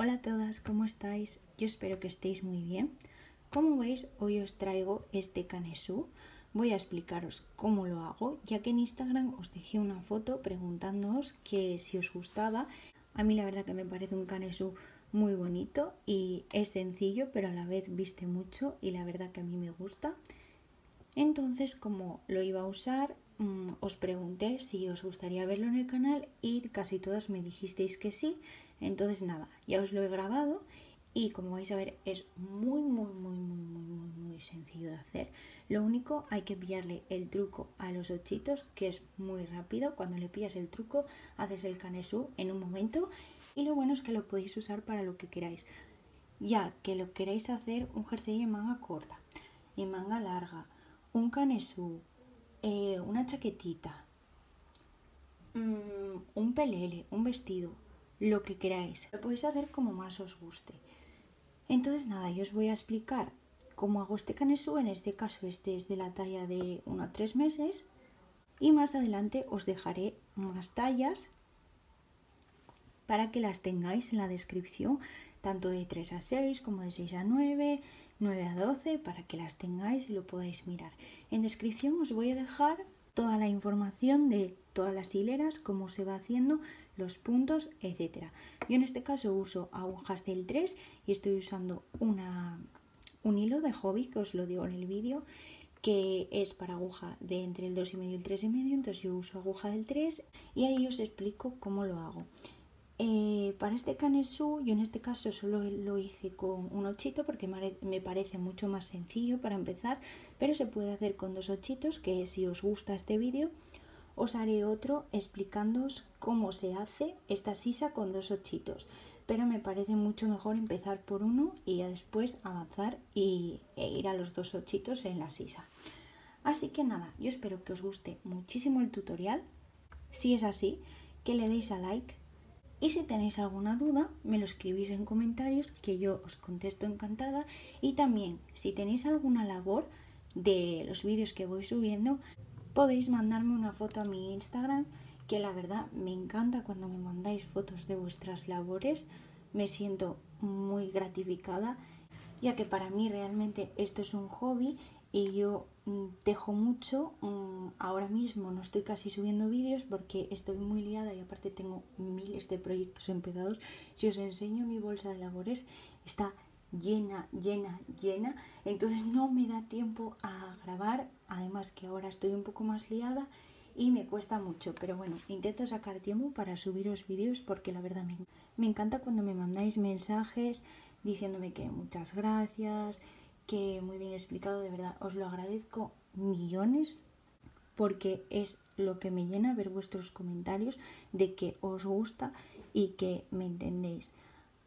Hola a todas, ¿cómo estáis? Yo espero que estéis muy bien. Como veis, hoy os traigo este canesú. Voy a explicaros cómo lo hago, ya que en Instagram os dejé una foto preguntándoos que si os gustaba. A mí la verdad que me parece un canesú muy bonito y es sencillo, pero a la vez viste mucho y la verdad que a mí me gusta. Entonces, como lo iba a usar, mm, os pregunté si os gustaría verlo en el canal y casi todas me dijisteis que sí entonces nada, ya os lo he grabado y como vais a ver es muy muy muy muy muy muy muy sencillo de hacer. Lo único hay que pillarle el truco a los ochitos que es muy rápido. Cuando le pillas el truco haces el canesú en un momento y lo bueno es que lo podéis usar para lo que queráis. Ya que lo queráis hacer un jersey en manga corta, en manga larga, un canesú, eh, una chaquetita, mm, un pelele, un vestido, lo que queráis. Lo podéis hacer como más os guste. Entonces nada, yo os voy a explicar cómo hago este canesú. En este caso este es de la talla de 1 a 3 meses. Y más adelante os dejaré más tallas para que las tengáis en la descripción, tanto de 3 a 6 como de 6 a 9, 9 a 12, para que las tengáis y lo podáis mirar. En descripción os voy a dejar toda la información de todas las hileras, cómo se va haciendo, los puntos, etcétera. Yo en este caso uso agujas del 3 y estoy usando un hilo de hobby, que os lo digo en el vídeo, que es para aguja de entre el 2,5 y el 3,5, entonces yo uso aguja del 3 y ahí os explico cómo lo hago. Eh, para este canesú, yo en este caso solo lo hice con un ochito porque me parece mucho más sencillo para empezar, pero se puede hacer con dos ochitos, que si os gusta este vídeo, os haré otro explicándoos cómo se hace esta sisa con dos ochitos. Pero me parece mucho mejor empezar por uno y ya después avanzar y, e ir a los dos ochitos en la sisa. Así que nada, yo espero que os guste muchísimo el tutorial. Si es así, que le deis a like. Y si tenéis alguna duda, me lo escribís en comentarios, que yo os contesto encantada. Y también, si tenéis alguna labor de los vídeos que voy subiendo, podéis mandarme una foto a mi Instagram, que la verdad me encanta cuando me mandáis fotos de vuestras labores, me siento muy gratificada, ya que para mí realmente esto es un hobby y yo dejo mm, mucho, mm, ahora mismo no estoy casi subiendo vídeos porque estoy muy liada y aparte tengo miles de proyectos empezados, si os enseño mi bolsa de labores está llena, llena, llena, entonces no me da tiempo a grabar además que ahora estoy un poco más liada y me cuesta mucho, pero bueno, intento sacar tiempo para subiros vídeos porque la verdad me, me encanta cuando me mandáis mensajes diciéndome que muchas gracias, que muy bien explicado, de verdad, os lo agradezco millones porque es lo que me llena ver vuestros comentarios de que os gusta y que me entendéis.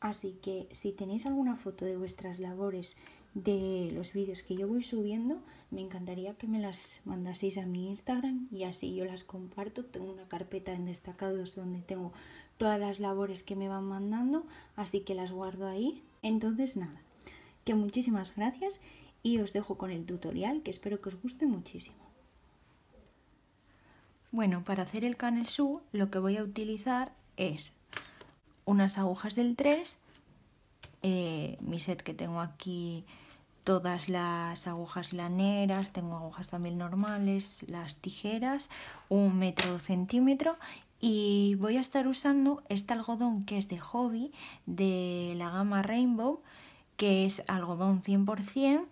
Así que si tenéis alguna foto de vuestras labores, de los vídeos que yo voy subiendo, me encantaría que me las mandaseis a mi Instagram y así yo las comparto. Tengo una carpeta en destacados donde tengo todas las labores que me van mandando, así que las guardo ahí. Entonces nada, que muchísimas gracias y os dejo con el tutorial que espero que os guste muchísimo. Bueno, para hacer el su, lo que voy a utilizar es unas agujas del 3, eh, mi set que tengo aquí todas las agujas laneras, tengo agujas también normales, las tijeras, un metro centímetro y voy a estar usando este algodón que es de hobby de la gama Rainbow que es algodón 100%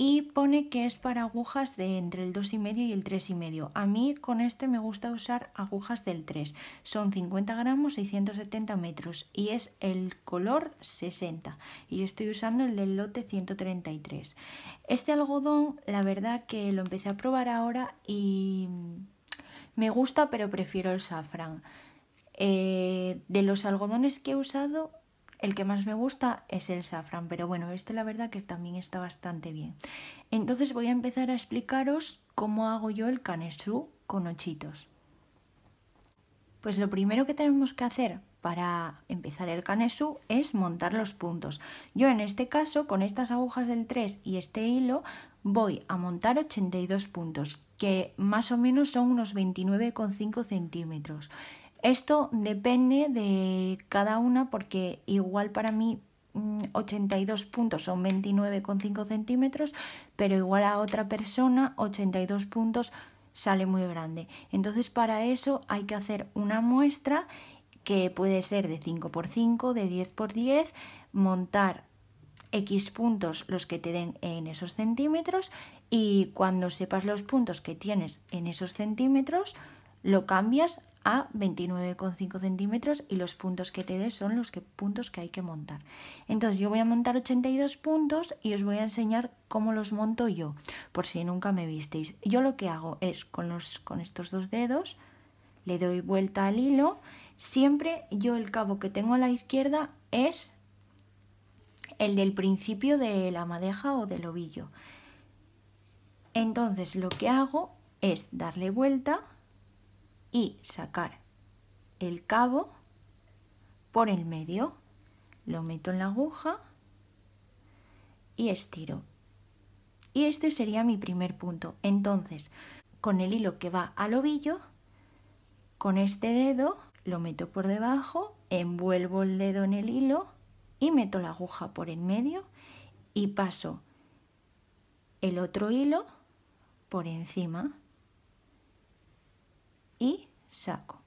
y pone que es para agujas de entre el 2,5 y el 3,5. A mí con este me gusta usar agujas del 3. Son 50 gramos, 670 metros y es el color 60. Y yo estoy usando el del lote 133. Este algodón, la verdad que lo empecé a probar ahora y me gusta, pero prefiero el safran. Eh, de los algodones que he usado, el que más me gusta es el safran, pero bueno, este la verdad que también está bastante bien. Entonces voy a empezar a explicaros cómo hago yo el canesú con ochitos. Pues lo primero que tenemos que hacer para empezar el canesú es montar los puntos. Yo en este caso con estas agujas del 3 y este hilo voy a montar 82 puntos que más o menos son unos 29,5 centímetros esto depende de cada una porque igual para mí 82 mm, puntos son 29,5 centímetros, pero igual a otra persona 82 puntos sale muy grande. Entonces para eso hay que hacer una muestra que puede ser de 5x5, de 10x10, montar X puntos los que te den en esos centímetros y cuando sepas los puntos que tienes en esos centímetros, lo cambias a 29,5 centímetros y los puntos que te dé son los que, puntos que hay que montar. Entonces yo voy a montar 82 puntos y os voy a enseñar cómo los monto yo, por si nunca me visteis. Yo lo que hago es con, los, con estos dos dedos, le doy vuelta al hilo, siempre yo el cabo que tengo a la izquierda es el del principio de la madeja o del ovillo. Entonces lo que hago es darle vuelta y sacar el cabo por el medio, lo meto en la aguja y estiro. Y este sería mi primer punto. Entonces, con el hilo que va al ovillo, con este dedo lo meto por debajo, envuelvo el dedo en el hilo y meto la aguja por el medio y paso el otro hilo por encima y saco.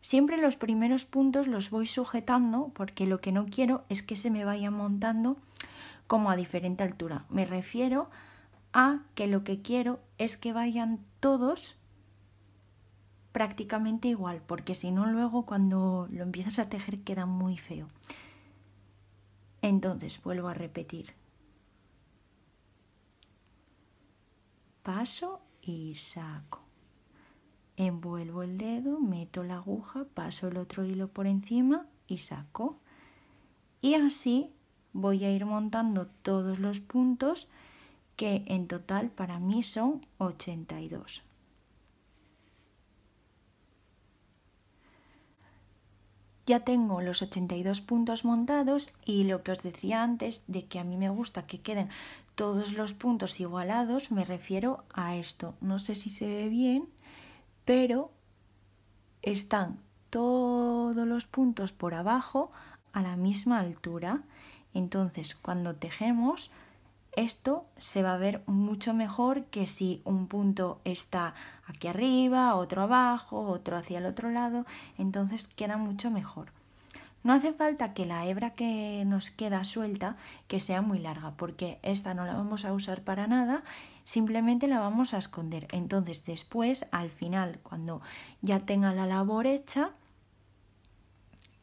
Siempre los primeros puntos los voy sujetando porque lo que no quiero es que se me vayan montando como a diferente altura. Me refiero a que lo que quiero es que vayan todos prácticamente igual, porque si no luego cuando lo empiezas a tejer queda muy feo. Entonces vuelvo a repetir. Paso y saco envuelvo el dedo, meto la aguja, paso el otro hilo por encima y saco. Y así voy a ir montando todos los puntos que en total para mí son 82. Ya tengo los 82 puntos montados y lo que os decía antes de que a mí me gusta que queden todos los puntos igualados me refiero a esto. No sé si se ve bien, pero están todos los puntos por abajo a la misma altura. Entonces, cuando tejemos, esto se va a ver mucho mejor que si un punto está aquí arriba, otro abajo, otro hacia el otro lado, entonces queda mucho mejor. No hace falta que la hebra que nos queda suelta que sea muy larga porque esta no la vamos a usar para nada simplemente la vamos a esconder. Entonces después, al final, cuando ya tenga la labor hecha,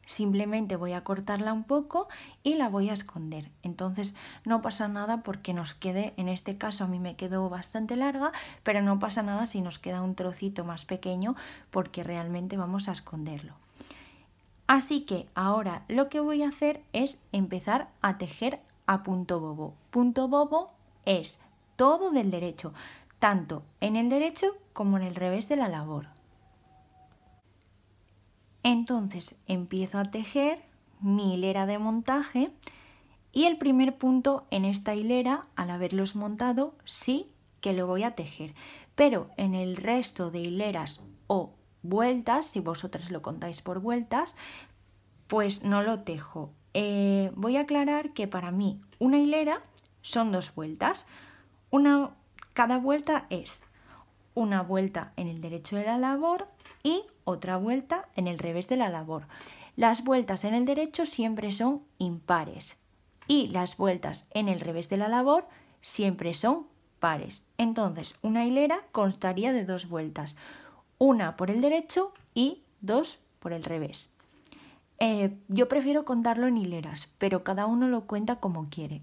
simplemente voy a cortarla un poco y la voy a esconder entonces no pasa nada porque nos quede en este caso a mí me quedó bastante larga pero no pasa nada si nos queda un trocito más pequeño porque realmente vamos a esconderlo así que ahora lo que voy a hacer es empezar a tejer a punto bobo punto bobo es todo del derecho, tanto en el derecho como en el revés de la labor. Entonces empiezo a tejer mi hilera de montaje y el primer punto en esta hilera, al haberlos montado, sí que lo voy a tejer. Pero en el resto de hileras o vueltas, si vosotras lo contáis por vueltas, pues no lo tejo. Eh, voy a aclarar que para mí una hilera son dos vueltas. Una, cada vuelta es una vuelta en el derecho de la labor y otra vuelta en el revés de la labor. Las vueltas en el derecho siempre son impares y las vueltas en el revés de la labor siempre son pares. Entonces, una hilera constaría de dos vueltas, una por el derecho y dos por el revés. Eh, yo prefiero contarlo en hileras, pero cada uno lo cuenta como quiere.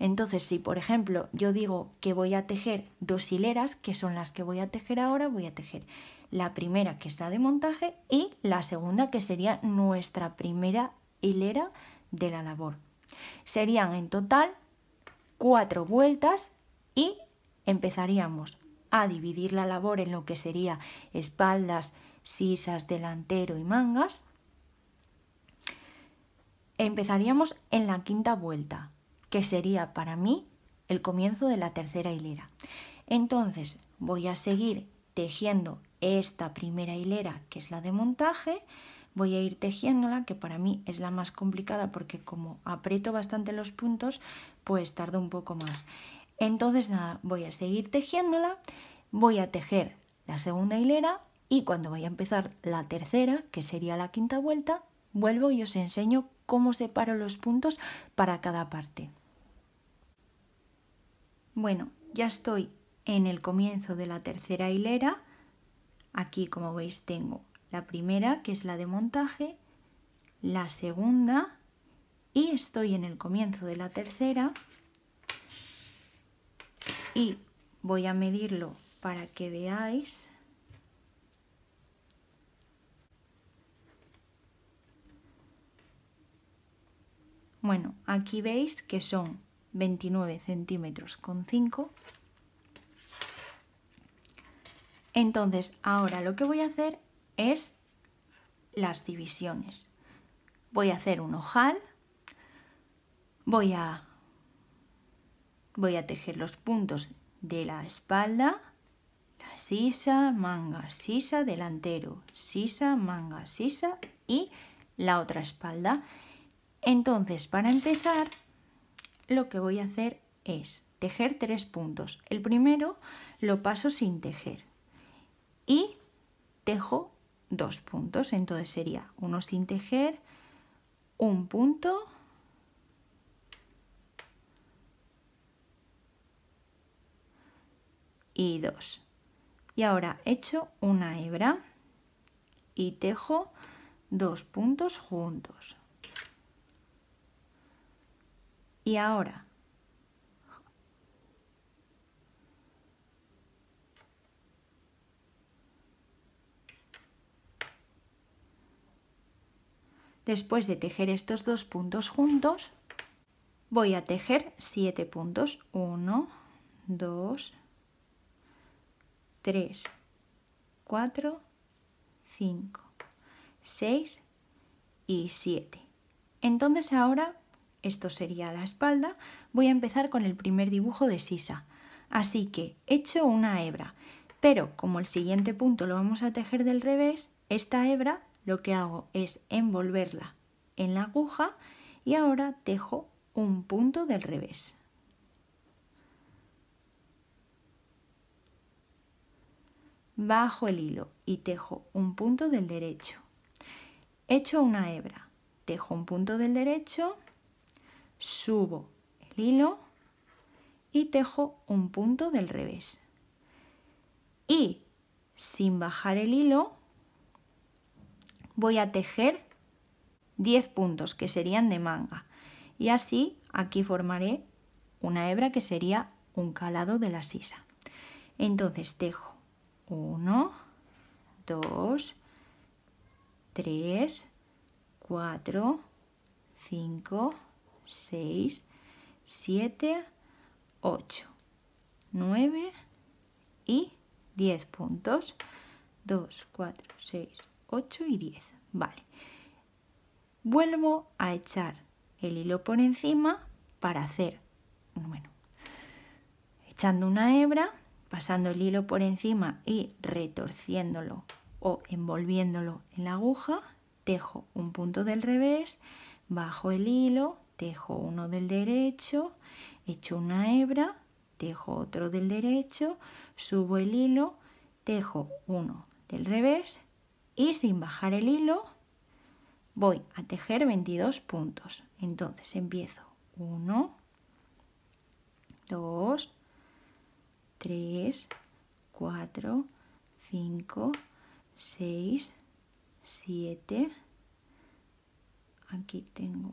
Entonces, si por ejemplo yo digo que voy a tejer dos hileras, que son las que voy a tejer ahora, voy a tejer la primera que está de montaje y la segunda que sería nuestra primera hilera de la labor. Serían en total cuatro vueltas y empezaríamos a dividir la labor en lo que sería espaldas, sisas, delantero y mangas. Empezaríamos en la quinta vuelta, que sería para mí el comienzo de la tercera hilera. Entonces voy a seguir tejiendo esta primera hilera, que es la de montaje, voy a ir tejiéndola, que para mí es la más complicada porque como aprieto bastante los puntos, pues tardo un poco más. Entonces nada, voy a seguir tejiéndola, voy a tejer la segunda hilera y cuando voy a empezar la tercera, que sería la quinta vuelta, vuelvo y os enseño cómo separo los puntos para cada parte. Bueno, ya estoy en el comienzo de la tercera hilera. Aquí, como veis, tengo la primera, que es la de montaje, la segunda y estoy en el comienzo de la tercera y voy a medirlo para que veáis. Bueno, aquí veis que son 29 centímetros con 5 entonces ahora lo que voy a hacer es las divisiones voy a hacer un ojal voy a voy a tejer los puntos de la espalda la sisa manga sisa delantero sisa manga sisa y la otra espalda entonces para empezar lo que voy a hacer es tejer tres puntos. El primero lo paso sin tejer y tejo dos puntos, entonces sería uno sin tejer, un punto, y dos. Y ahora echo una hebra y tejo dos puntos juntos. y ahora. Después de tejer estos dos puntos juntos, voy a tejer 7 puntos. 1, 2, 3, 4, 5, 6 y 7. Entonces ahora esto sería la espalda, voy a empezar con el primer dibujo de sisa. Así que hecho una hebra, pero como el siguiente punto lo vamos a tejer del revés, esta hebra lo que hago es envolverla en la aguja y ahora tejo un punto del revés. Bajo el hilo y tejo un punto del derecho. Hecho una hebra, tejo un punto del derecho subo el hilo y tejo un punto del revés. Y sin bajar el hilo voy a tejer 10 puntos que serían de manga y así aquí formaré una hebra que sería un calado de la sisa. Entonces tejo 1, 2, 3, 4, 5, 6, 7, 8, 9 y 10 puntos. 2, 4, 6, 8 y 10. Vale. Vuelvo a echar el hilo por encima para hacer, bueno, echando una hebra, pasando el hilo por encima y retorciéndolo o envolviéndolo en la aguja, tejo un punto del revés, bajo el hilo, tejo uno del derecho, echo una hebra, tejo otro del derecho, subo el hilo, tejo uno del revés y sin bajar el hilo voy a tejer 22 puntos. Entonces empiezo 1, 2, 3, 4, 5, 6, 7. Aquí tengo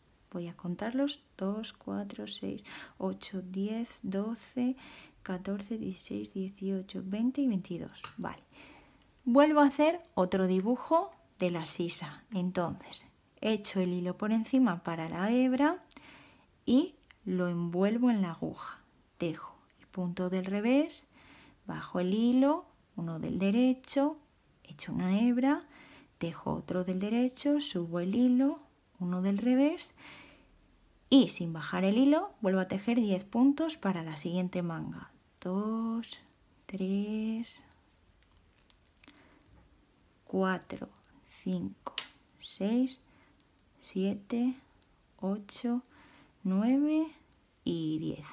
voy a contarlos, 2, 4, 6, 8, 10, 12, 14, 16, 18, 20 y 22. Vale. Vuelvo a hacer otro dibujo de la sisa. Entonces, echo el hilo por encima para la hebra y lo envuelvo en la aguja. Dejo el punto del revés, bajo el hilo, uno del derecho, echo una hebra, dejo otro del derecho, subo el hilo, uno del revés y sin bajar el hilo vuelvo a tejer 10 puntos para la siguiente manga 2 3 4 5 6 7 8 9 y 10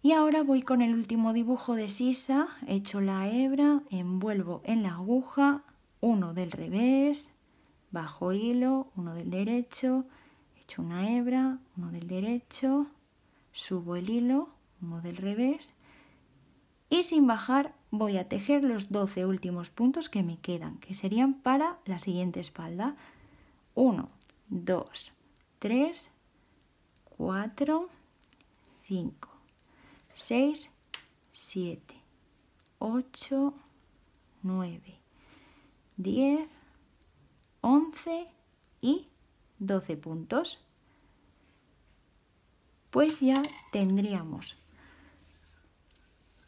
y ahora voy con el último dibujo de sisa hecho la hebra envuelvo en la aguja uno del revés bajo hilo, uno del derecho, hecho una hebra, uno del derecho, subo el hilo, uno del revés y sin bajar voy a tejer los 12 últimos puntos que me quedan, que serían para la siguiente espalda. 1, 2, 3, 4, 5, 6, 7, 8, 9, 10, 11 y 12 puntos. Pues ya tendríamos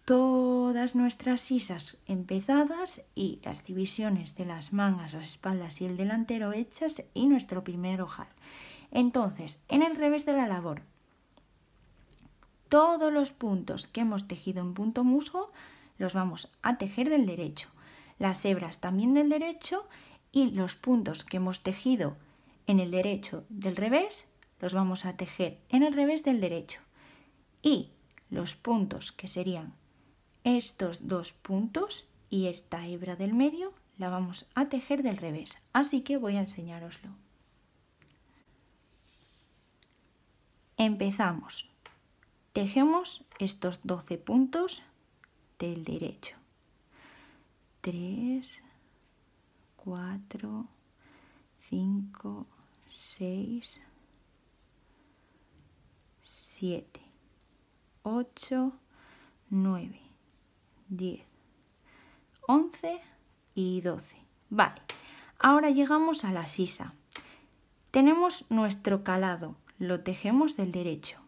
todas nuestras sisas empezadas y las divisiones de las mangas, las espaldas y el delantero hechas y nuestro primer ojal. Entonces, en el revés de la labor, todos los puntos que hemos tejido en punto musgo los vamos a tejer del derecho, las hebras también del derecho y los puntos que hemos tejido en el derecho del revés los vamos a tejer en el revés del derecho y los puntos que serían estos dos puntos y esta hebra del medio la vamos a tejer del revés así que voy a enseñároslo empezamos tejemos estos 12 puntos del derecho 3 4, 5, 6, 7, 8, 9, 10, 11 y 12. Vale, ahora llegamos a la sisa. Tenemos nuestro calado, lo tejemos del derecho.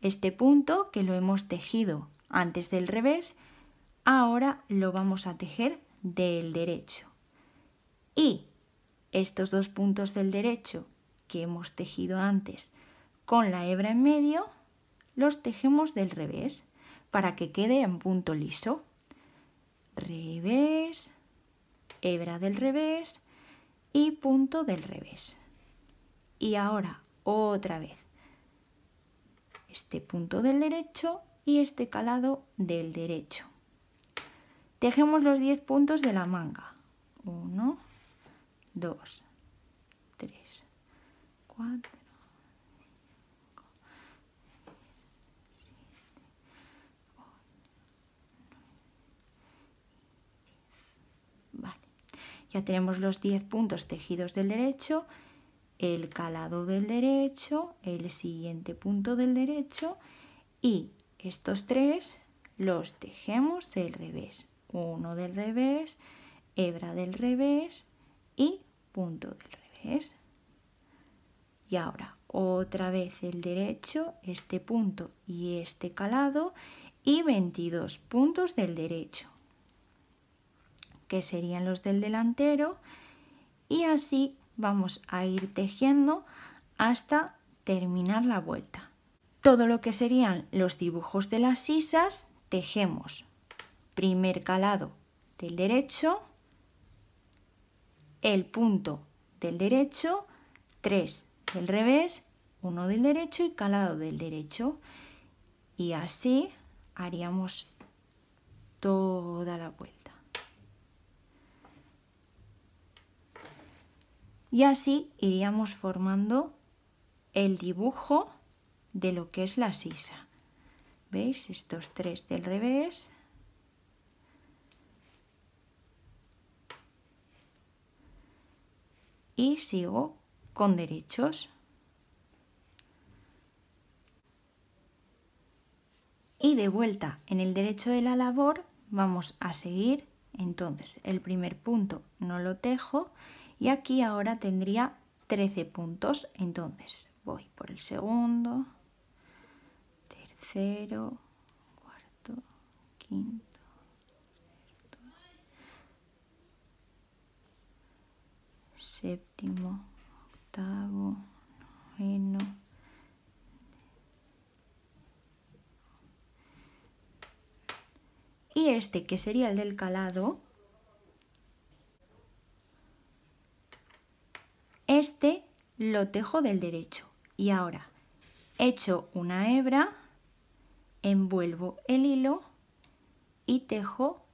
Este punto que lo hemos tejido antes del revés, ahora lo vamos a tejer del derecho. Y estos dos puntos del derecho que hemos tejido antes con la hebra en medio, los tejemos del revés para que quede en punto liso. Revés, hebra del revés y punto del revés. Y ahora otra vez este punto del derecho y este calado del derecho. Tejemos los 10 puntos de la manga. 2, 3, 4, 5, 7, 8, 9, 10. Vale, ya tenemos los 10 puntos tejidos del derecho, el calado del derecho, el siguiente punto del derecho y estos tres los tejemos del revés. Uno del revés, hebra del revés y punto del revés. Y ahora otra vez el derecho, este punto y este calado y 22 puntos del derecho, que serían los del delantero. Y así vamos a ir tejiendo hasta terminar la vuelta. Todo lo que serían los dibujos de las sisas tejemos primer calado del derecho, el punto del derecho, 3 del revés, 1 del derecho y calado del derecho. Y así haríamos toda la vuelta. Y así iríamos formando el dibujo de lo que es la sisa. ¿Veis? Estos tres del revés, y sigo con derechos. Y de vuelta en el derecho de la labor vamos a seguir, entonces el primer punto no lo tejo y aquí ahora tendría 13 puntos, entonces voy por el segundo, tercero, cuarto, quinto. séptimo, octavo, noveno, y este que sería el del calado, este lo tejo del derecho. Y ahora, echo una hebra, envuelvo el hilo y tejo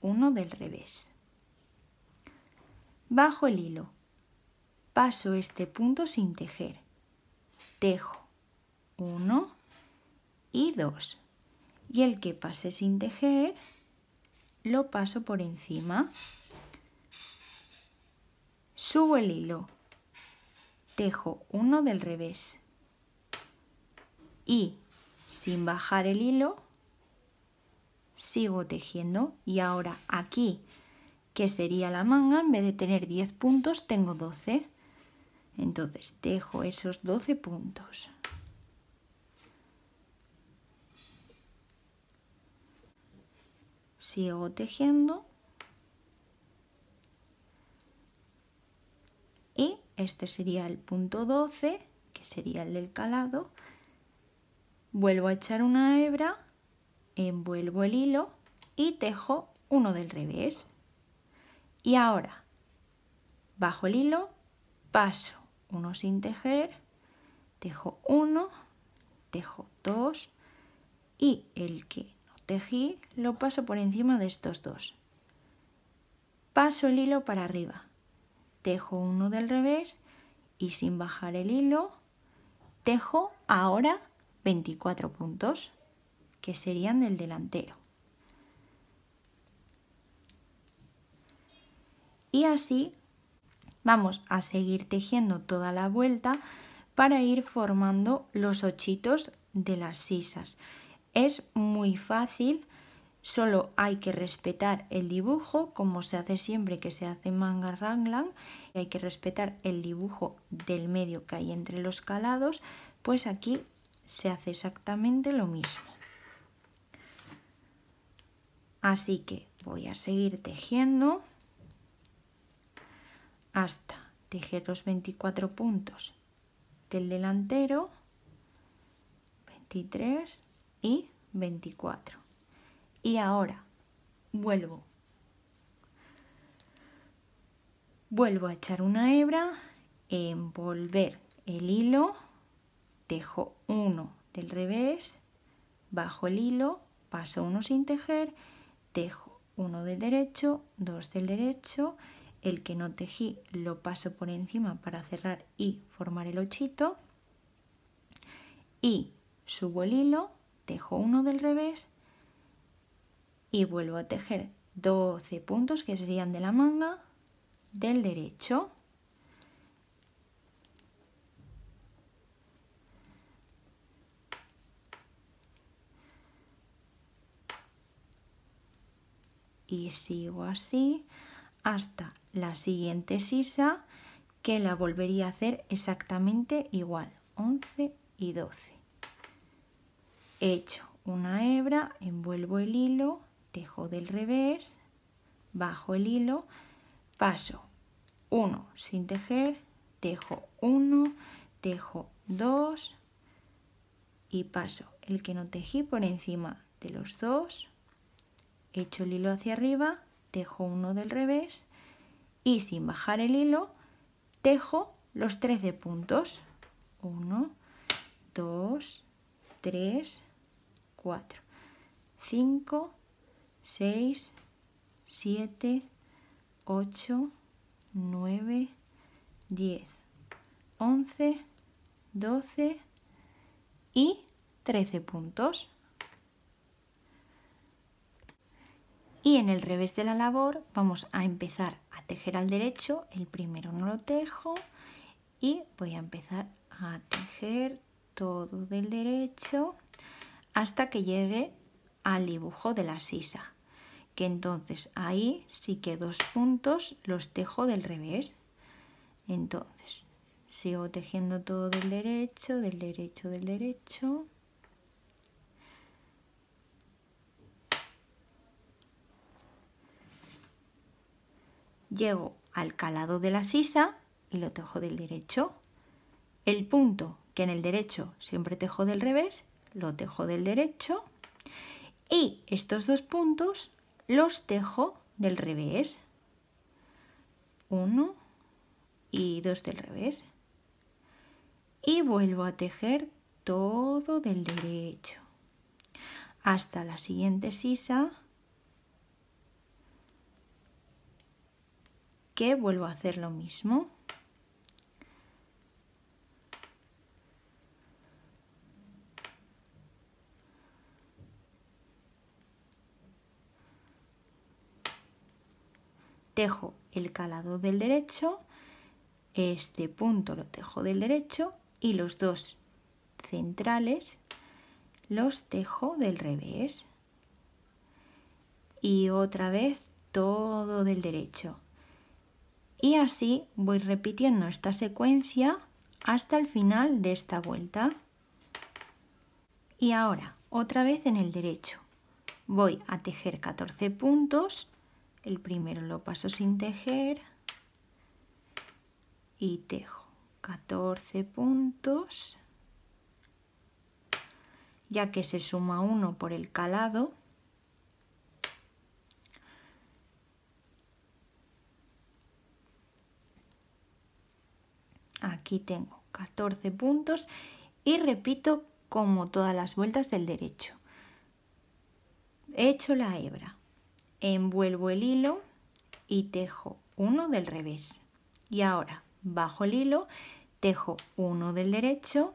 uno del revés bajo el hilo. Paso este punto sin tejer. Tejo uno y 2. Y el que pase sin tejer lo paso por encima. Subo el hilo. Tejo uno del revés. Y sin bajar el hilo, sigo tejiendo y ahora aquí que sería la manga, en vez de tener 10 puntos tengo 12. Entonces tejo esos 12 puntos. Sigo tejiendo. Y este sería el punto 12, que sería el del calado. Vuelvo a echar una hebra, envuelvo el hilo y tejo uno del revés. Y ahora, bajo el hilo, paso uno sin tejer, tejo uno, tejo dos y el que no tejí lo paso por encima de estos dos. Paso el hilo para arriba, tejo uno del revés y sin bajar el hilo, tejo ahora 24 puntos, que serían del delantero. Y así vamos a seguir tejiendo toda la vuelta para ir formando los ochitos de las sisas. Es muy fácil, solo hay que respetar el dibujo, como se hace siempre que se hace manga y hay que respetar el dibujo del medio que hay entre los calados, pues aquí se hace exactamente lo mismo. Así que voy a seguir tejiendo hasta tejer los 24 puntos del delantero 23 y 24 y ahora vuelvo vuelvo a echar una hebra envolver el hilo tejo uno del revés bajo el hilo paso uno sin tejer tejo uno del derecho dos del derecho el que no tejí lo paso por encima para cerrar y formar el ochito y subo el hilo, tejo uno del revés y vuelvo a tejer 12 puntos que serían de la manga del derecho. Y sigo así hasta la siguiente sisa que la volvería a hacer exactamente igual, 11 y 12. Hecho una hebra, envuelvo el hilo, tejo del revés, bajo el hilo, paso 1 sin tejer, tejo 1, tejo 2 y paso el que no tejí por encima de los dos, echo el hilo hacia arriba, tejo uno del revés, y sin bajar el hilo tejo los 13 puntos 1 2 3 4 5 6 7 8 9 10 11 12 y 13 puntos y en el revés de la labor vamos a empezar tejer al derecho el primero no lo tejo y voy a empezar a tejer todo del derecho hasta que llegue al dibujo de la sisa que entonces ahí sí que dos puntos los tejo del revés entonces sigo tejiendo todo del derecho del derecho del derecho llego al calado de la sisa y lo tejo del derecho. El punto que en el derecho siempre tejo del revés, lo tejo del derecho. Y estos dos puntos los tejo del revés. Uno y dos del revés. Y vuelvo a tejer todo del derecho. Hasta la siguiente sisa vuelvo a hacer lo mismo tejo el calado del derecho este punto lo tejo del derecho y los dos centrales los tejo del revés y otra vez todo del derecho y así voy repitiendo esta secuencia hasta el final de esta vuelta. Y ahora, otra vez en el derecho. Voy a tejer 14 puntos, el primero lo paso sin tejer y tejo 14 puntos, ya que se suma uno por el calado, tengo 14 puntos y repito como todas las vueltas del derecho. He hecho la hebra, envuelvo el hilo y tejo uno del revés. Y ahora bajo el hilo, tejo uno del derecho,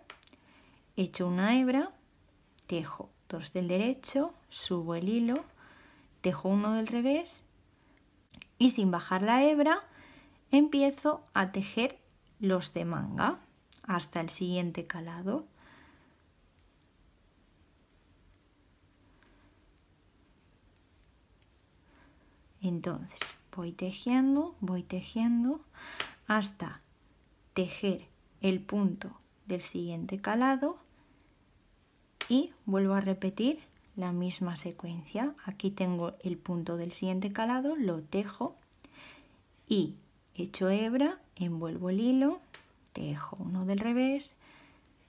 hecho una hebra, tejo dos del derecho, subo el hilo, tejo uno del revés y sin bajar la hebra empiezo a tejer los de manga hasta el siguiente calado entonces voy tejiendo voy tejiendo hasta tejer el punto del siguiente calado y vuelvo a repetir la misma secuencia aquí tengo el punto del siguiente calado lo tejo y hecho hebra, envuelvo el hilo, tejo uno del revés,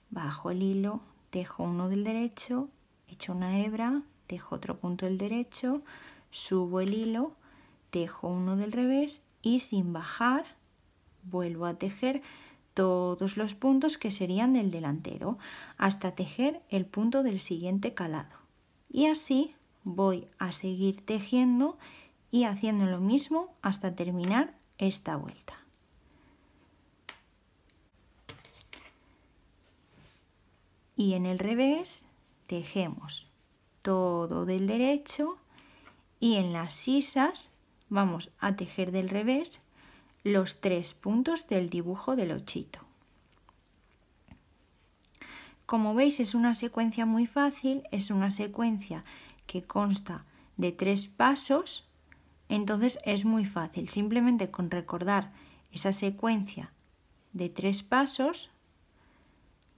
bajo el hilo, tejo uno del derecho, hecho una hebra, tejo otro punto del derecho, subo el hilo, tejo uno del revés y sin bajar vuelvo a tejer todos los puntos que serían del delantero hasta tejer el punto del siguiente calado. Y así voy a seguir tejiendo y haciendo lo mismo hasta terminar esta vuelta. Y en el revés tejemos todo del derecho y en las sisas vamos a tejer del revés los tres puntos del dibujo del ochito. Como veis es una secuencia muy fácil, es una secuencia que consta de tres pasos entonces es muy fácil, simplemente con recordar esa secuencia de tres pasos,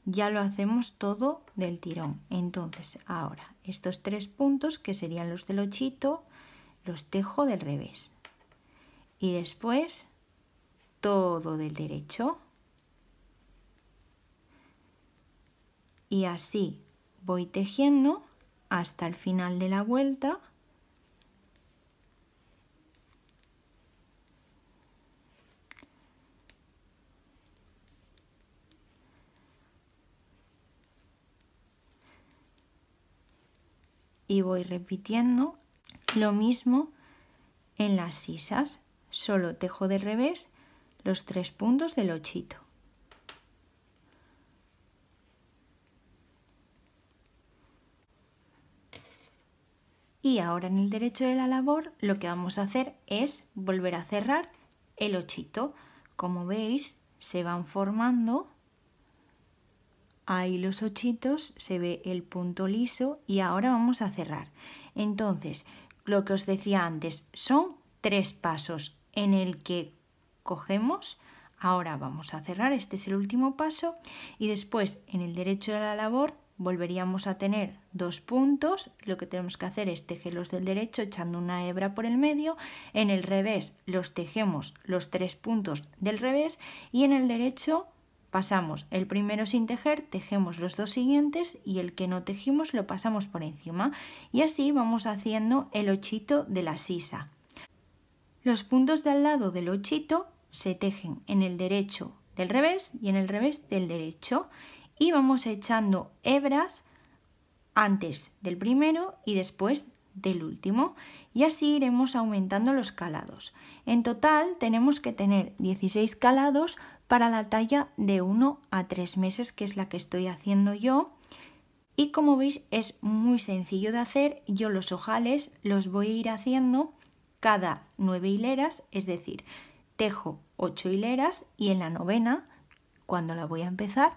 ya lo hacemos todo del tirón. Entonces ahora estos tres puntos que serían los del ochito, los tejo del revés. Y después todo del derecho. Y así voy tejiendo hasta el final de la vuelta y voy repitiendo lo mismo en las sisas, solo tejo de revés los tres puntos del ochito. Y ahora en el derecho de la labor lo que vamos a hacer es volver a cerrar el ochito. Como veis se van formando ahí los ochitos, se ve el punto liso y ahora vamos a cerrar. Entonces, lo que os decía antes, son tres pasos en el que cogemos, ahora vamos a cerrar, este es el último paso, y después en el derecho de la labor volveríamos a tener dos puntos, lo que tenemos que hacer es los del derecho echando una hebra por el medio, en el revés los tejemos los tres puntos del revés y en el derecho Pasamos el primero sin tejer, tejemos los dos siguientes y el que no tejimos lo pasamos por encima y así vamos haciendo el ochito de la sisa. Los puntos de al lado del ochito se tejen en el derecho del revés y en el revés del derecho y vamos echando hebras antes del primero y después del último y así iremos aumentando los calados. En total tenemos que tener 16 calados para la talla de 1 a 3 meses, que es la que estoy haciendo yo. Y como veis es muy sencillo de hacer, yo los ojales los voy a ir haciendo cada 9 hileras, es decir, tejo 8 hileras y en la novena, cuando la voy a empezar,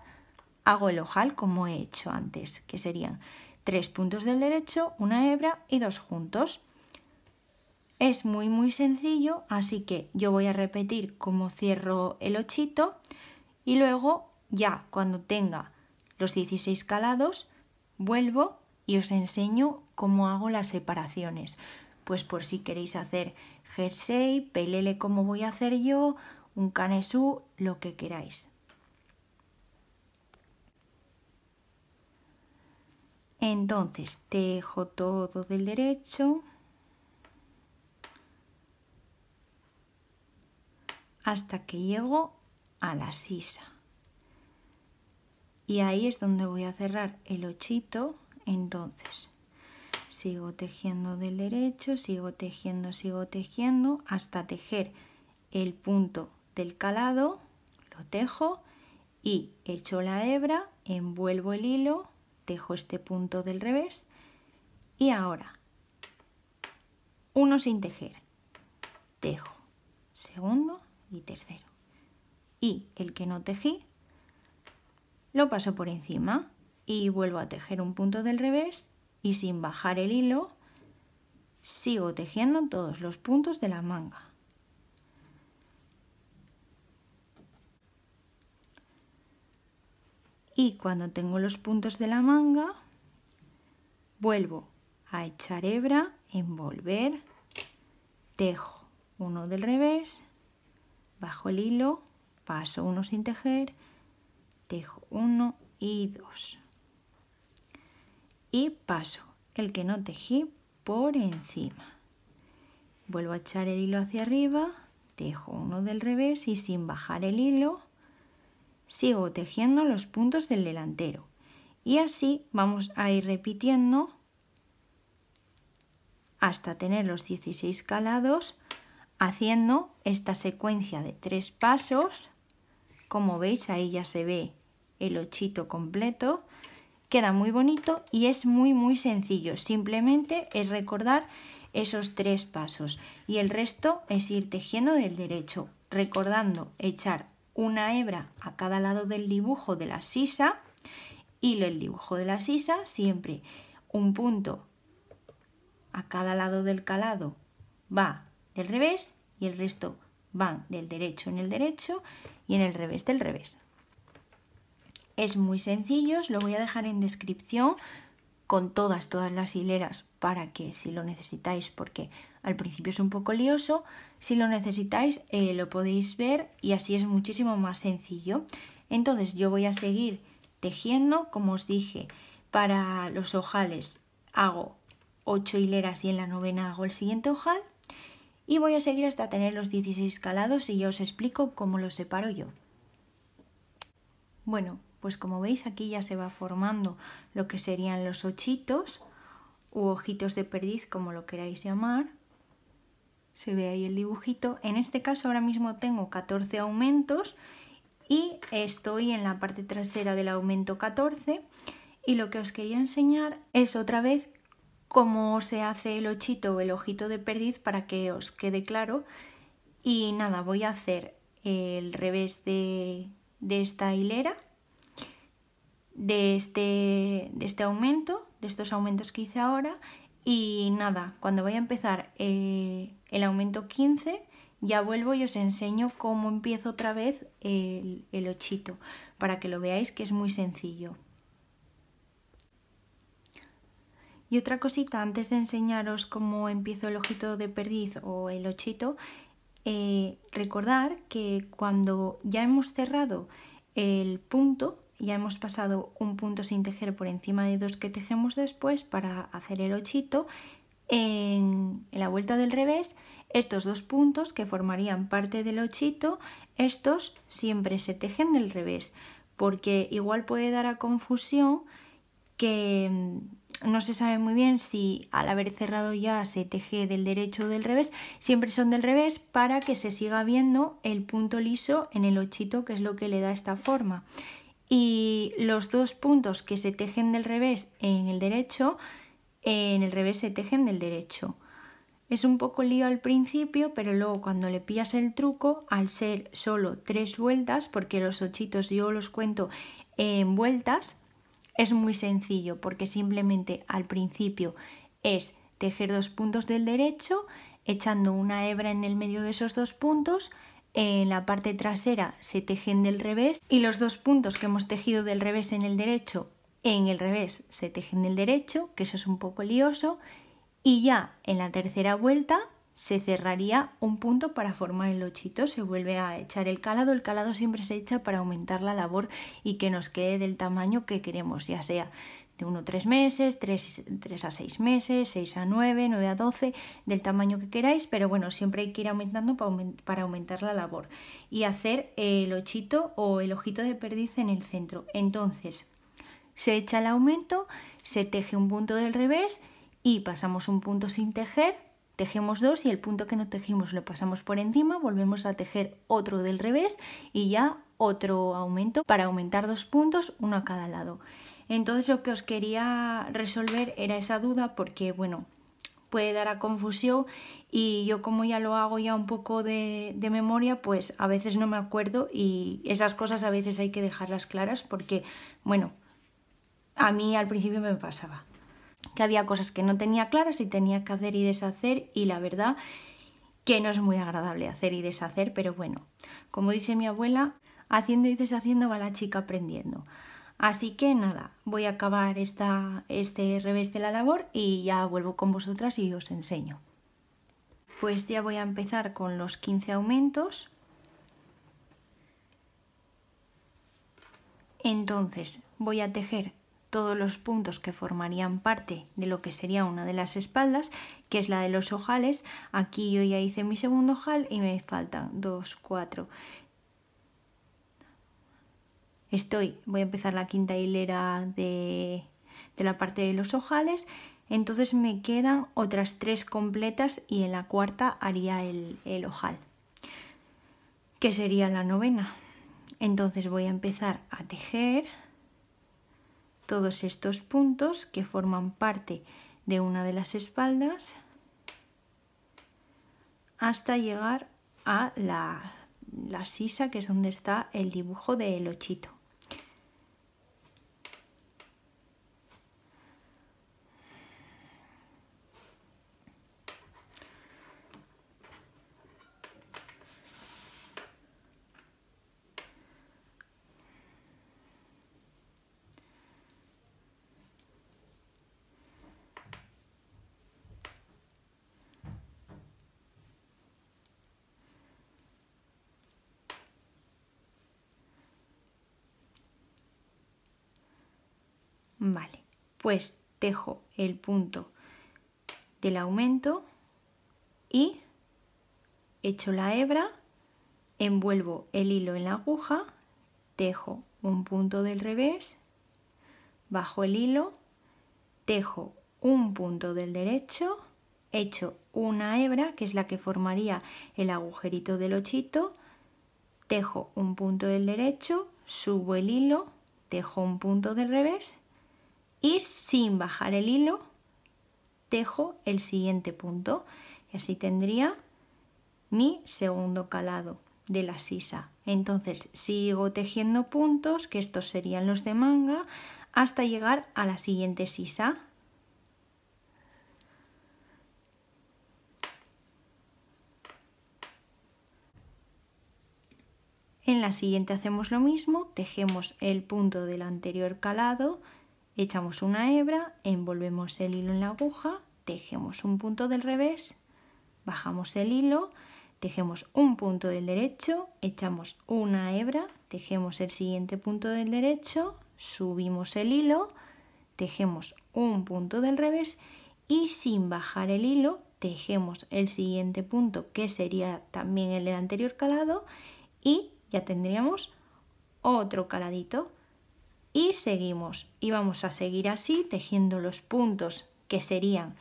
hago el ojal como he hecho antes, que serían tres puntos del derecho, una hebra y dos juntos. Es muy muy sencillo, así que yo voy a repetir cómo cierro el ochito y luego ya cuando tenga los 16 calados vuelvo y os enseño cómo hago las separaciones. Pues por si queréis hacer jersey, pelele como voy a hacer yo, un canesú, lo que queráis. Entonces tejo todo del derecho. hasta que llego a la sisa. Y ahí es donde voy a cerrar el ochito. Entonces, sigo tejiendo del derecho, sigo tejiendo, sigo tejiendo, hasta tejer el punto del calado, lo tejo y echo la hebra, envuelvo el hilo, tejo este punto del revés y ahora uno sin tejer, tejo, segundo, y tercero. Y el que no tejí, lo paso por encima y vuelvo a tejer un punto del revés y sin bajar el hilo, sigo tejiendo todos los puntos de la manga. Y cuando tengo los puntos de la manga, vuelvo a echar hebra, envolver, tejo uno del revés bajo el hilo, paso uno sin tejer, tejo uno y dos Y paso el que no tejí por encima. Vuelvo a echar el hilo hacia arriba, tejo uno del revés y sin bajar el hilo sigo tejiendo los puntos del delantero. Y así vamos a ir repitiendo hasta tener los 16 calados haciendo esta secuencia de tres pasos. Como veis, ahí ya se ve el ochito completo. Queda muy bonito y es muy, muy sencillo. Simplemente es recordar esos tres pasos y el resto es ir tejiendo del derecho, recordando echar una hebra a cada lado del dibujo de la sisa, y el dibujo de la sisa, siempre un punto a cada lado del calado va del revés y el resto van del derecho en el derecho y en el revés del revés. Es muy sencillo, os lo voy a dejar en descripción con todas, todas las hileras para que si lo necesitáis, porque al principio es un poco lioso, si lo necesitáis eh, lo podéis ver y así es muchísimo más sencillo. Entonces yo voy a seguir tejiendo, como os dije, para los ojales hago 8 hileras y en la novena hago el siguiente ojal y voy a seguir hasta tener los 16 calados y ya os explico cómo los separo yo. Bueno, pues como veis aquí ya se va formando lo que serían los ochitos u ojitos de perdiz como lo queráis llamar. Se ve ahí el dibujito. En este caso ahora mismo tengo 14 aumentos y estoy en la parte trasera del aumento 14 y lo que os quería enseñar es otra vez cómo se hace el ochito o el ojito de perdiz para que os quede claro. Y nada, voy a hacer el revés de, esta hilera, este, de este, aumento, de estos aumentos que hice ahora. Y nada, cuando voy a empezar eh, el aumento 15, ya vuelvo y os enseño cómo empiezo otra vez el, el ochito, para que lo veáis que es muy sencillo. Y otra cosita, antes de enseñaros cómo empiezo el ojito de perdiz o el ochito, eh, recordar que cuando ya hemos cerrado el punto, ya hemos pasado un punto sin tejer por encima de dos que tejemos después para hacer el ochito, en, en la vuelta del revés, estos dos puntos que formarían parte del ochito, estos siempre se tejen del revés, porque igual puede dar a confusión que mm, no se sabe muy bien si al haber cerrado ya se teje del derecho o del revés, siempre son del revés para que se siga viendo el punto liso en el ochito, que es lo que le da esta forma. Y los dos puntos que se tejen del revés en el derecho, en el revés se tejen del derecho. Es un poco lío al principio, pero luego cuando le pillas el truco, al ser solo tres vueltas, porque los ochitos yo los cuento en vueltas, es muy sencillo porque simplemente al principio es tejer dos puntos del derecho echando una hebra en el medio de esos dos puntos, en la parte trasera se tejen del revés y los dos puntos que hemos tejido del revés en el derecho, en el revés se tejen del derecho, que eso es un poco lioso, y ya en la tercera vuelta se cerraría un punto para formar el ochito, se vuelve a echar el calado, el calado siempre se echa para aumentar la labor y que nos quede del tamaño que queremos, ya sea de 1 a 3 meses, 3, a 6 meses, 6 a 9, 9 a 12, del tamaño que queráis, pero bueno, siempre hay que ir aumentando para, para aumentar la labor y hacer el ochito o el ojito de perdiz en el centro. Entonces, se echa el aumento, se teje un punto del revés y pasamos un punto sin tejer tejemos dos y el punto que no tejimos lo pasamos por encima, volvemos a tejer otro del revés y ya otro aumento para aumentar dos puntos, uno a cada lado. Entonces lo que os quería resolver era esa duda porque, bueno, puede dar a confusión y yo como ya lo hago ya un poco de, de, memoria, pues a veces no me acuerdo y esas cosas a veces hay que dejarlas claras porque, bueno, a mí al principio me pasaba que había cosas que no tenía claras y tenía que hacer y deshacer y la verdad que no es muy agradable hacer y deshacer, pero bueno, como dice mi abuela, haciendo y deshaciendo va la chica aprendiendo. Así que nada, voy a acabar esta, este revés de la labor y ya vuelvo con vosotras y os enseño. Pues ya voy a empezar con los 15 aumentos. Entonces voy a tejer todos los puntos que formarían parte de lo que sería una de las espaldas, que es la de los ojales. Aquí yo ya hice mi segundo ojal y me faltan 2, 4. Estoy, voy a empezar la quinta hilera de, la parte de los ojales, entonces me quedan otras tres completas y en la cuarta haría el, el ojal, que sería la novena. Entonces voy a empezar a tejer todos estos puntos que forman parte de una de las espaldas hasta llegar a la, sisa que es donde está el dibujo del ochito. pues tejo el punto del aumento y echo la hebra, envuelvo el hilo en la aguja, tejo un punto del revés, bajo el hilo, tejo un punto del derecho, echo una hebra, que es la que formaría el agujerito del ochito, tejo un punto del derecho, subo el hilo, tejo un punto del revés y sin bajar el hilo tejo el siguiente punto y así tendría mi segundo calado de la sisa. Entonces sigo tejiendo puntos, que estos serían los de manga, hasta llegar a la siguiente sisa. En la siguiente hacemos lo mismo, tejemos el punto del anterior calado, Echamos una hebra, envolvemos el hilo en la aguja, tejemos un punto del revés, bajamos el hilo, tejemos un punto del derecho, echamos una hebra, tejemos el siguiente punto del derecho, subimos el hilo, tejemos un punto del revés y sin bajar el hilo tejemos el siguiente punto que sería también el del anterior calado y ya tendríamos otro caladito y seguimos y vamos a seguir así tejiendo los puntos que serían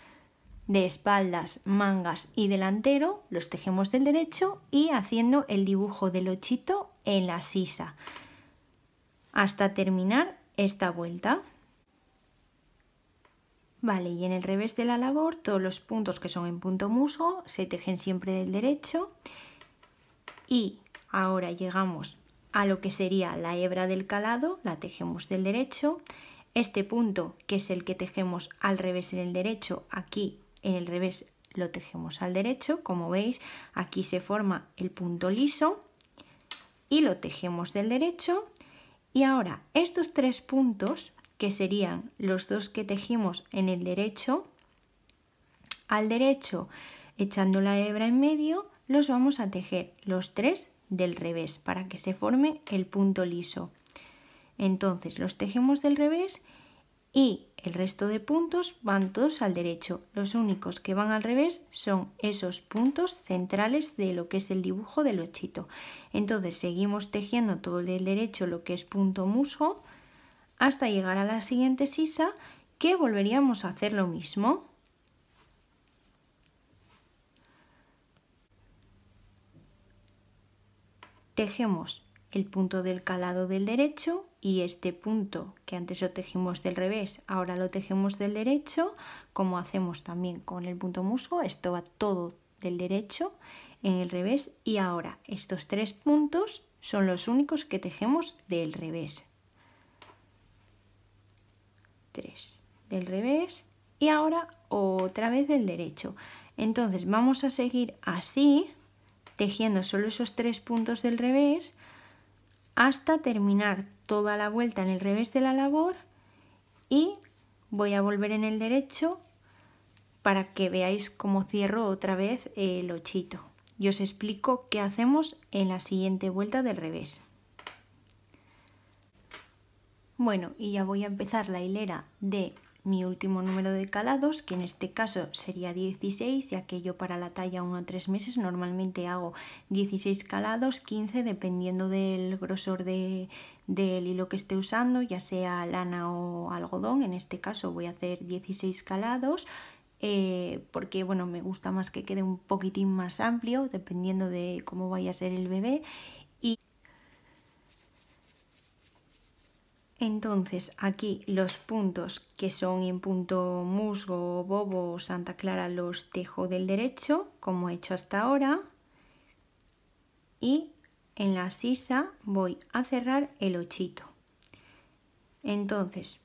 de espaldas, mangas y delantero, los tejemos del derecho y haciendo el dibujo del ochito en la sisa hasta terminar esta vuelta. Vale, y en el revés de la labor, todos los puntos que son en punto musgo se tejen siempre del derecho y ahora llegamos a lo que sería la hebra del calado, la tejemos del derecho, este punto que es el que tejemos al revés en el derecho, aquí en el revés lo tejemos al derecho, como veis aquí se forma el punto liso y lo tejemos del derecho y ahora estos tres puntos que serían los dos que tejimos en el derecho, al derecho echando la hebra en medio los vamos a tejer los tres del revés para que se forme el punto liso. Entonces los tejemos del revés y el resto de puntos van todos al derecho. Los únicos que van al revés son esos puntos centrales de lo que es el dibujo del ochito. Entonces seguimos tejiendo todo del derecho lo que es punto musgo hasta llegar a la siguiente sisa que volveríamos a hacer lo mismo. tejemos el punto del calado del derecho y este punto que antes lo tejimos del revés, ahora lo tejemos del derecho, como hacemos también con el punto musgo, esto va todo del derecho en el revés y ahora estos tres puntos son los únicos que tejemos del revés. tres del revés y ahora otra vez del derecho. Entonces vamos a seguir así tejiendo solo esos tres puntos del revés hasta terminar toda la vuelta en el revés de la labor y voy a volver en el derecho para que veáis cómo cierro otra vez el ochito. Y os explico qué hacemos en la siguiente vuelta del revés. Bueno, y ya voy a empezar la hilera de mi último número de calados, que en este caso sería 16, ya que yo para la talla 1 o 3 meses normalmente hago 16 calados, 15 dependiendo del grosor del hilo que esté usando, ya sea lana o algodón, en este caso voy a hacer 16 calados. Eh, porque bueno me gusta más que quede un poquitín más amplio dependiendo de cómo vaya a ser el bebé Entonces aquí los puntos que son en punto musgo, bobo o santa clara los tejo del derecho, como he hecho hasta ahora. Y en la sisa voy a cerrar el ochito. Entonces,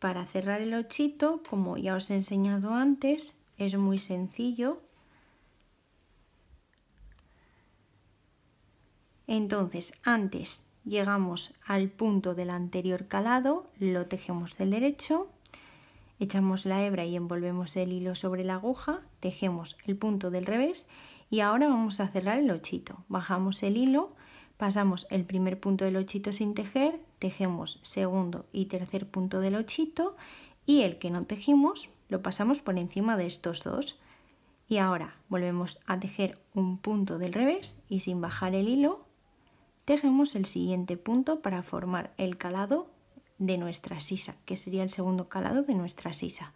para cerrar el ochito, como ya os he enseñado antes, es muy sencillo. Entonces, antes llegamos al punto del anterior calado, lo tejemos del derecho, echamos la hebra y envolvemos el hilo sobre la aguja, tejemos el punto del revés y ahora vamos a cerrar el ochito. Bajamos el hilo, pasamos el primer punto del ochito sin tejer, tejemos segundo y tercer punto del ochito y el que no tejimos lo pasamos por encima de estos dos. Y ahora volvemos a tejer un punto del revés y sin bajar el hilo Tejemos el siguiente punto para formar el calado de nuestra sisa, que sería el segundo calado de nuestra sisa.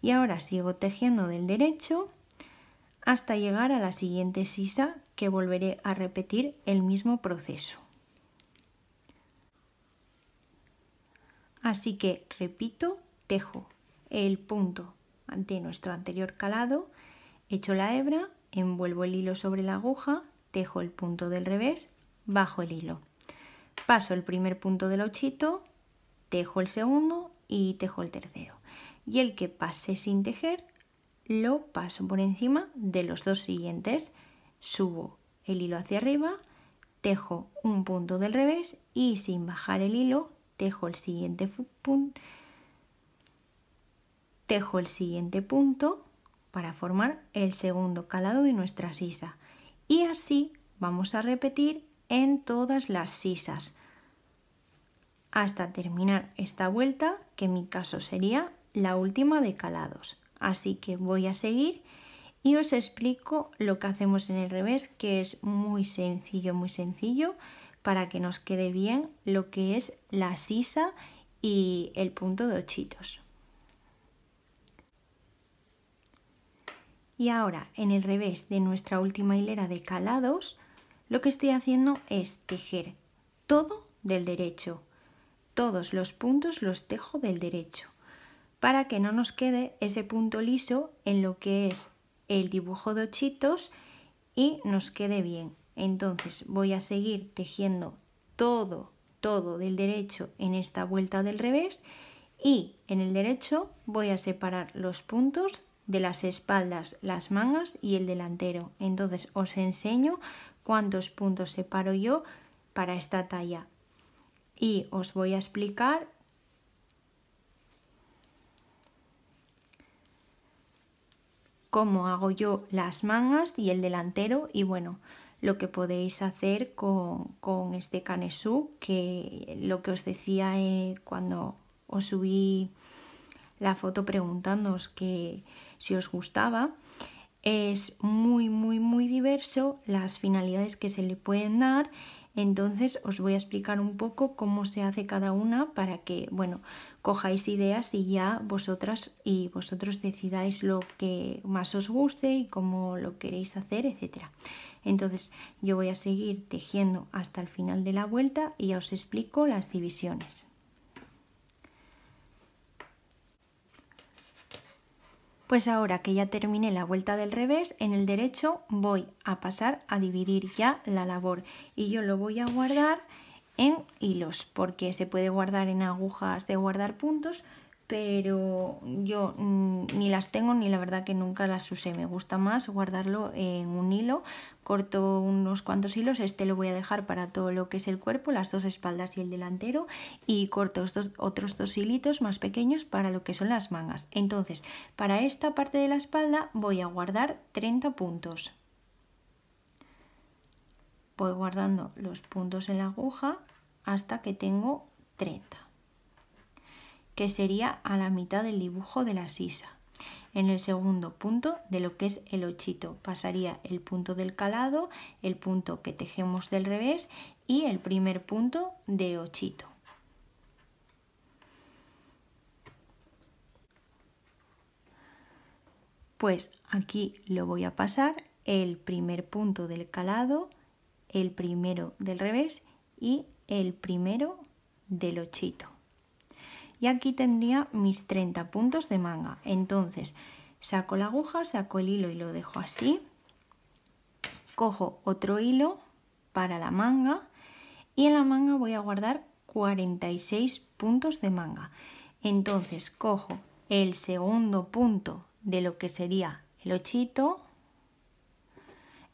Y ahora sigo tejiendo del derecho hasta llegar a la siguiente sisa que volveré a repetir el mismo proceso. Así que repito, tejo el punto de nuestro anterior calado, echo la hebra, envuelvo el hilo sobre la aguja, tejo el punto del revés bajo el hilo. Paso el primer punto del ochito, tejo el segundo y tejo el tercero. Y el que pase sin tejer lo paso por encima de los dos siguientes, subo el hilo hacia arriba, tejo un punto del revés y sin bajar el hilo tejo el siguiente punto tejo el siguiente punto para formar el segundo calado de nuestra sisa y así vamos a repetir en todas las sisas hasta terminar esta vuelta, que en mi caso sería la última de calados. Así que voy a seguir y os explico lo que hacemos en el revés, que es muy sencillo, muy sencillo, para que nos quede bien lo que es la sisa y el punto de ochitos. Y ahora, en el revés de nuestra última hilera de calados, lo que estoy haciendo es tejer todo del derecho. Todos los puntos los tejo del derecho para que no nos quede ese punto liso en lo que es el dibujo de ochitos y nos quede bien. Entonces voy a seguir tejiendo todo, todo del derecho en esta vuelta del revés y en el derecho voy a separar los puntos de las espaldas, las mangas y el delantero. Entonces os enseño cuántos puntos separo yo para esta talla. Y os voy a explicar cómo hago yo las mangas y el delantero y bueno, lo que podéis hacer con, este canesú, que lo que os decía eh, cuando os subí la foto preguntándoos que si os gustaba, es muy, muy, muy diverso las finalidades que se le pueden dar. Entonces os voy a explicar un poco cómo se hace cada una para que, bueno, cojáis ideas y ya vosotras y vosotros decidáis lo que más os guste y cómo lo queréis hacer, etc. Entonces yo voy a seguir tejiendo hasta el final de la vuelta y ya os explico las divisiones. Pues ahora que ya terminé la vuelta del revés, en el derecho voy a pasar a dividir ya la labor y yo lo voy a guardar en hilos porque se puede guardar en agujas de guardar puntos, pero yo mm, ni las tengo ni la verdad que nunca las usé. Me gusta más guardarlo en un hilo, corto unos cuantos hilos, este lo voy a dejar para todo lo que es el cuerpo, las dos espaldas y el delantero y corto otros dos hilitos más pequeños para lo que son las mangas. Entonces, para esta parte de la espalda voy a guardar 30 puntos. Voy guardando los puntos en la aguja hasta que tengo 30 que sería a la mitad del dibujo de la sisa. En el segundo punto de lo que es el ochito pasaría el punto del calado, el punto que tejemos del revés y el primer punto de ochito. Pues aquí lo voy a pasar el primer punto del calado, el primero del revés y el primero del ochito y aquí tendría mis 30 puntos de manga. Entonces saco la aguja, saco el hilo y lo dejo así, cojo otro hilo para la manga y en la manga voy a guardar 46 puntos de manga. Entonces cojo el segundo punto de lo que sería el ochito,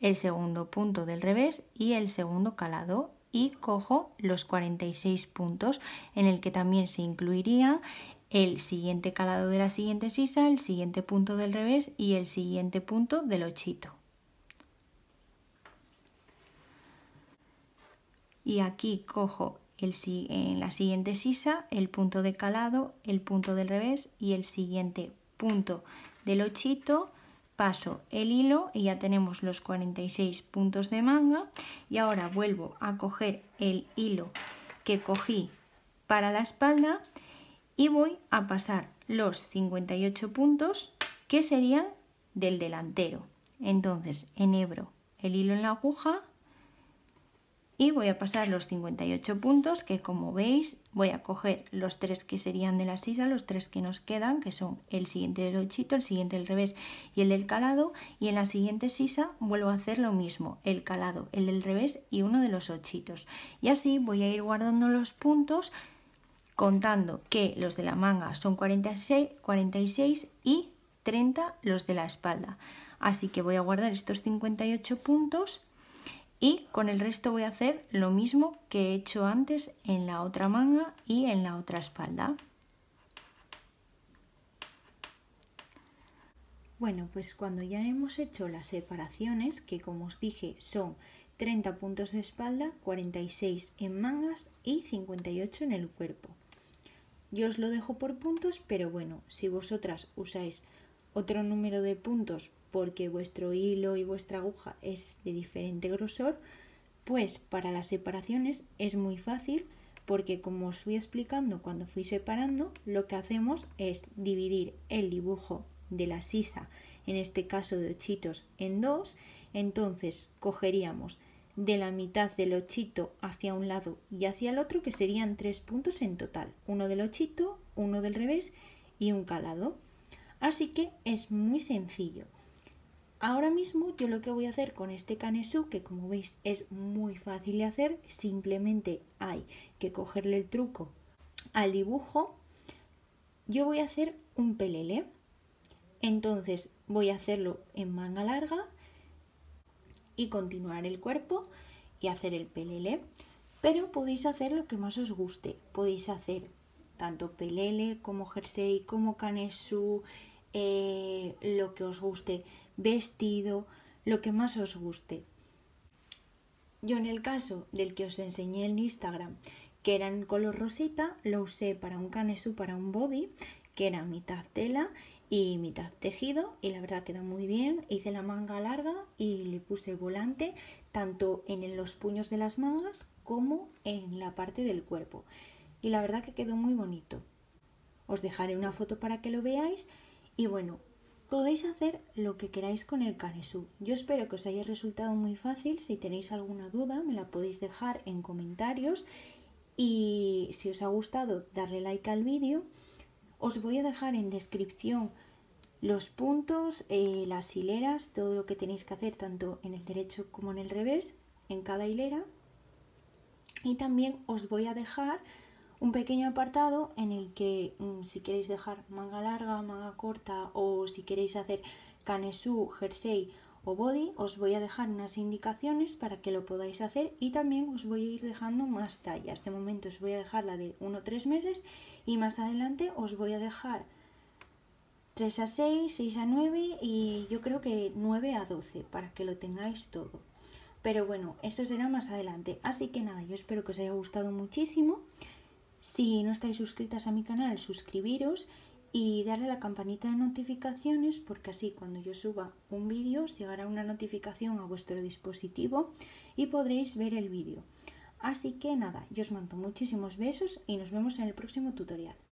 el segundo punto del revés y el segundo calado y cojo los 46 puntos en el que también se incluiría el siguiente calado de la siguiente sisa, el siguiente punto del revés y el siguiente punto del ochito. Y aquí cojo en la siguiente sisa el punto de calado, el punto del revés y el siguiente punto del ochito paso el hilo y ya tenemos los 46 puntos de manga y ahora vuelvo a coger el hilo que cogí para la espalda y voy a pasar los 58 puntos que serían del delantero entonces enhebro el hilo en la aguja y voy a pasar los 58 puntos que como veis voy a coger los tres que serían de la sisa, los tres que nos quedan que son el siguiente del ochito, el siguiente del revés y el del calado y en la siguiente sisa vuelvo a hacer lo mismo, el calado, el del revés y uno de los ochitos y así voy a ir guardando los puntos contando que los de la manga son 46, 46 y 30 los de la espalda así que voy a guardar estos 58 puntos y con el resto voy a hacer lo mismo que he hecho antes en la otra manga y en la otra espalda. Bueno, pues cuando ya hemos hecho las separaciones, que como os dije son 30 puntos de espalda, 46 en mangas y 58 en el cuerpo. Yo os lo dejo por puntos, pero bueno, si vosotras usáis otro número de puntos porque vuestro hilo y vuestra aguja es de diferente grosor, pues para las separaciones es muy fácil porque como os fui explicando cuando fui separando, lo que hacemos es dividir el dibujo de la sisa, en este caso de ochitos, en dos, entonces cogeríamos de la mitad del ochito hacia un lado y hacia el otro, que serían tres puntos en total, uno del ochito, uno del revés y un calado. Así que es muy sencillo. Ahora mismo yo lo que voy a hacer con este canesú, que como veis es muy fácil de hacer, simplemente hay que cogerle el truco al dibujo. Yo voy a hacer un pelele. Entonces voy a hacerlo en manga larga y continuar el cuerpo y hacer el pelele. Pero podéis hacer lo que más os guste. Podéis hacer tanto pelele como jersey, como canesú, eh, lo que os guste vestido, lo que más os guste. Yo en el caso del que os enseñé en Instagram, que era en color rosita, lo usé para un canesú, para un body, que era mitad tela y mitad tejido y la verdad queda muy bien. Hice la manga larga y le puse volante tanto en los puños de las mangas como en la parte del cuerpo. Y la verdad que quedó muy bonito. Os dejaré una foto para que lo veáis. Y bueno, Podéis hacer lo que queráis con el canesú. Yo espero que os haya resultado muy fácil. Si tenéis alguna duda, me la podéis dejar en comentarios. Y si os ha gustado, darle like al vídeo. Os voy a dejar en descripción los puntos, eh, las hileras, todo lo que tenéis que hacer tanto en el derecho como en el revés, en cada hilera. Y también os voy a dejar un pequeño apartado en el que mm, si queréis dejar manga larga, manga corta o si queréis hacer canesú, jersey o body, os voy a dejar unas indicaciones para que lo podáis hacer y también os voy a ir dejando más tallas. De momento os voy a dejar la de 1 3 meses y más adelante os voy a dejar 3 a 6, 6 a 9 y yo creo que 9 a 12 para que lo tengáis todo. Pero bueno, eso será más adelante. Así que nada, yo espero que os haya gustado muchísimo. Si no estáis suscritas a mi canal, suscribiros y darle a la campanita de notificaciones porque así cuando yo suba un vídeo os llegará una notificación a vuestro dispositivo y podréis ver el vídeo. Así que nada, yo os mando muchísimos besos y nos vemos en el próximo tutorial.